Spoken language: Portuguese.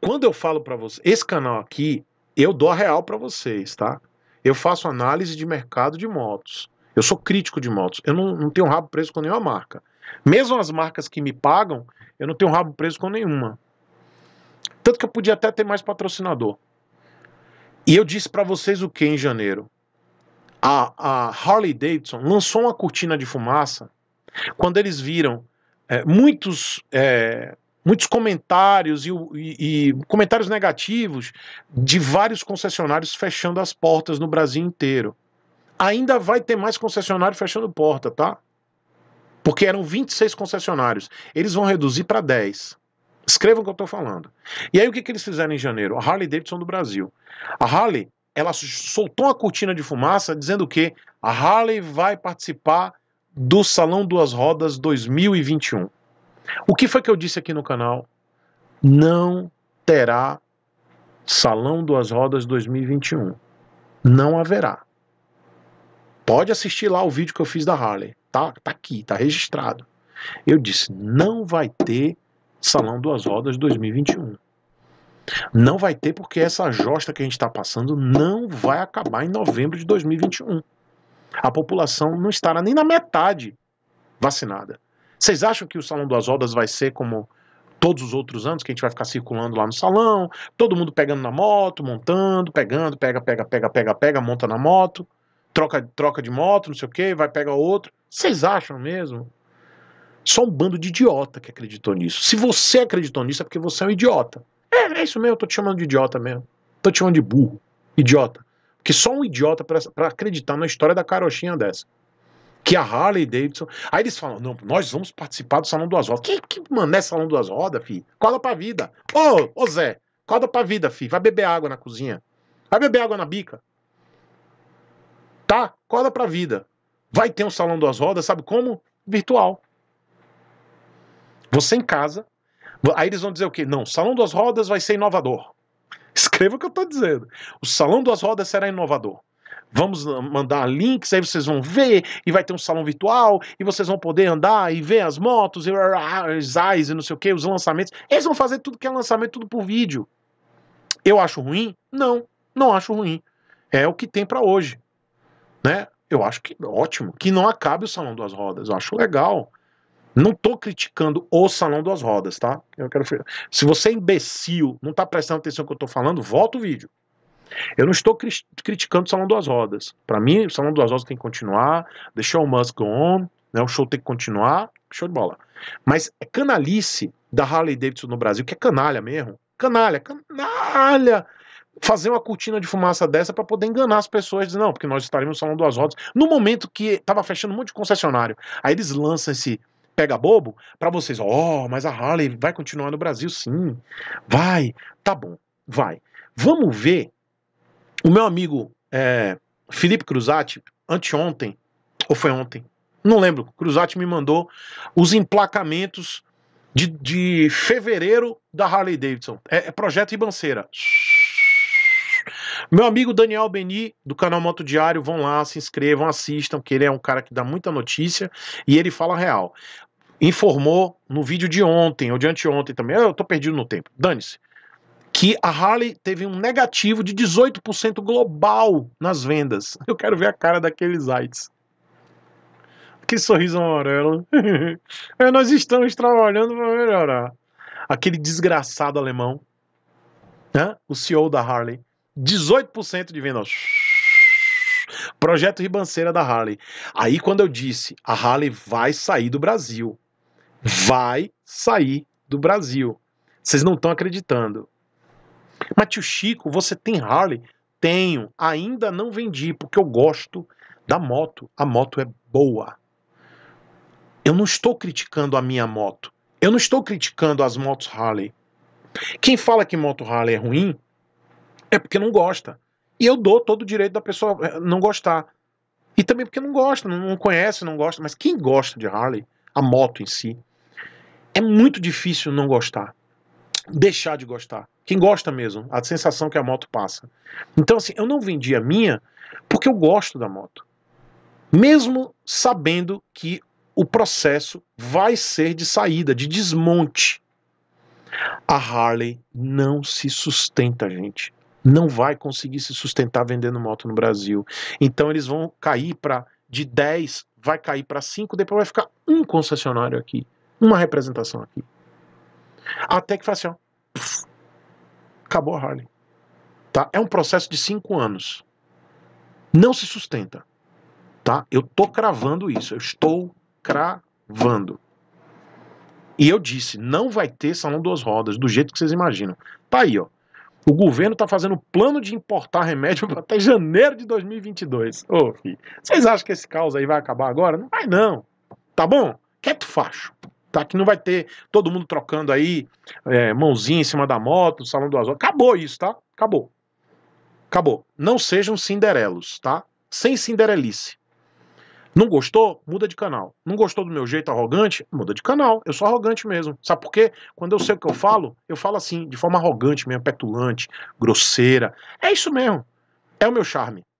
Quando eu falo para vocês, esse canal aqui, eu dou a real para vocês, tá? Eu faço análise de mercado de motos. Eu sou crítico de motos. Eu não, não tenho rabo preso com nenhuma marca. Mesmo as marcas que me pagam, eu não tenho rabo preso com nenhuma. Tanto que eu podia até ter mais patrocinador. E eu disse para vocês o que em janeiro? A, a, Harley Davidson lançou uma cortina de fumaça quando eles viram é, muitos é, muitos comentários e, e, e, comentários negativos de vários concessionários fechando as portas no Brasil inteiro. Ainda vai ter mais concessionário fechando porta, tá? Porque eram 26 concessionários. Eles vão reduzir para 10. Escrevam o que eu estou falando. E aí o que, que eles fizeram em janeiro? A Harley Davidson do Brasil. A Harley, ela soltou uma cortina de fumaça dizendo que a Harley vai participar do Salão Duas Rodas 2021. O que foi que eu disse aqui no canal? Não terá Salão Duas Rodas 2021. Não haverá. Pode assistir lá o vídeo que eu fiz da Harley. Tá, tá aqui, tá registrado. Eu disse: não vai ter Salão Duas Rodas 2021. Não vai ter porque essa josta que a gente está passando não vai acabar em novembro de 2021. A população não estará nem na metade vacinada. Vocês acham que o Salão das Rodas vai ser como todos os outros anos, que a gente vai ficar circulando lá no salão, todo mundo pegando na moto, montando, pegando, pega, pega, pega, pega, pega, monta na moto, troca, troca de moto, não sei o que, vai pegar outro. Vocês acham mesmo? Só um bando de idiota que acreditou nisso. Se você acreditou nisso, é porque você é um idiota. É, é isso mesmo, eu tô te chamando de idiota mesmo. Tô te chamando de burro. Idiota. Porque só um idiota para acreditar na história da carochinha dessa que a Harley Davidson. Aí eles falam: não, nós vamos participar do Salão Duas Rodas. Quem que mané Salão Duas Rodas, filho? Cola pra vida. Ô, ô Zé, cola pra vida, filho. Vai beber água na cozinha. Vai beber água na bica. Tá? Cola pra vida. Vai ter um Salão Duas Rodas, sabe como? Virtual. Você em casa. Aí eles vão dizer o quê? Não, Salão Duas Rodas vai ser inovador. Escreva o que eu estou dizendo. O Salão das Rodas será inovador. Vamos mandar links, aí vocês vão ver, e vai ter um salão virtual, e vocês vão poder andar e ver as motos, e as eyes, e não sei o que, os lançamentos. Eles vão fazer tudo que é lançamento, tudo por vídeo. Eu acho ruim? Não, não acho ruim. É o que tem para hoje. Né? Eu acho que ótimo. Que não acabe o Salão das Rodas. Eu acho legal. Não tô criticando o Salão das Rodas, tá? Eu quero. Se você é imbecil, não tá prestando atenção no que eu tô falando, volta o vídeo. Eu não estou cri criticando o Salão das Rodas. Para mim, o Salão das Rodas tem que continuar, deixar o Musk On, né, o show tem que continuar, show de bola. Mas é canalice da Harley Davidson no Brasil, que é canalha mesmo. Canalha, canalha! Fazer uma cortina de fumaça dessa para poder enganar as pessoas, não, porque nós estaremos no Salão das Rodas. No momento que estava fechando um monte de concessionário, aí eles lançam esse pega bobo para vocês, ó, oh, mas a Harley vai continuar no Brasil, sim. Vai, tá bom, vai. Vamos ver o meu amigo é, Felipe Cruzati, anteontem, ou foi ontem, não lembro, Cruzati me mandou os emplacamentos de, de fevereiro da Harley Davidson. É, é projeto Ibanceira. Meu amigo Daniel Beni, do canal Moto Diário, vão lá, se inscrevam, assistam, que ele é um cara que dá muita notícia e ele fala real informou no vídeo de ontem ou de anteontem também. Eu tô perdido no tempo. Dane-se que a Harley teve um negativo de 18% global nas vendas. Eu quero ver a cara daqueles sites. Que sorriso amarelo. é, nós estamos trabalhando para melhorar. Aquele desgraçado alemão, né? o CEO da Harley, 18% de vendas. Projeto Ribanceira da Harley. Aí quando eu disse, a Harley vai sair do Brasil. Vai sair do Brasil. Vocês não estão acreditando. Mas tio Chico, você tem Harley? Tenho, ainda não vendi porque eu gosto da moto. A moto é boa. Eu não estou criticando a minha moto. Eu não estou criticando as motos Harley. Quem fala que moto Harley é ruim é porque não gosta. E eu dou todo o direito da pessoa eh, não gostar. E também porque não gosta, não conhece, não gosta. Mas quem gosta de Harley, a moto em si, é muito difícil não gostar. Deixar de gostar. Quem gosta mesmo, a sensação que a moto passa. Então, assim, eu não vendi a minha porque eu gosto da moto. Mesmo sabendo que o processo vai ser de saída, de desmonte. A Harley não se sustenta, gente. Não vai conseguir se sustentar vendendo moto no Brasil. Então eles vão cair para de 10, vai cair para 5, depois vai ficar um concessionário aqui, uma representação aqui. Até que fala assim, ó, acabou a Harley. Tá? É um processo de cinco anos. Não se sustenta. Tá? Eu tô cravando isso. Eu estou cravando. E eu disse, não vai ter salão duas rodas, do jeito que vocês imaginam. Tá aí, ó. O governo está fazendo plano de importar remédio até janeiro de 2022. Ô, filho, vocês acham que esse caos aí vai acabar agora? Não vai, não. Tá bom? Quieto é facho tá? Que não vai ter todo mundo trocando aí é, mãozinha em cima da moto, salão do azul. Acabou isso, tá? Acabou. Acabou. Não sejam cinderelos, tá? Sem cinderelice. Não gostou? Muda de canal. Não gostou do meu jeito arrogante? Muda de canal. Eu sou arrogante mesmo. Sabe por quê? Quando eu sei o que eu falo, eu falo assim, de forma arrogante, meio petulante, grosseira. É isso mesmo. É o meu charme.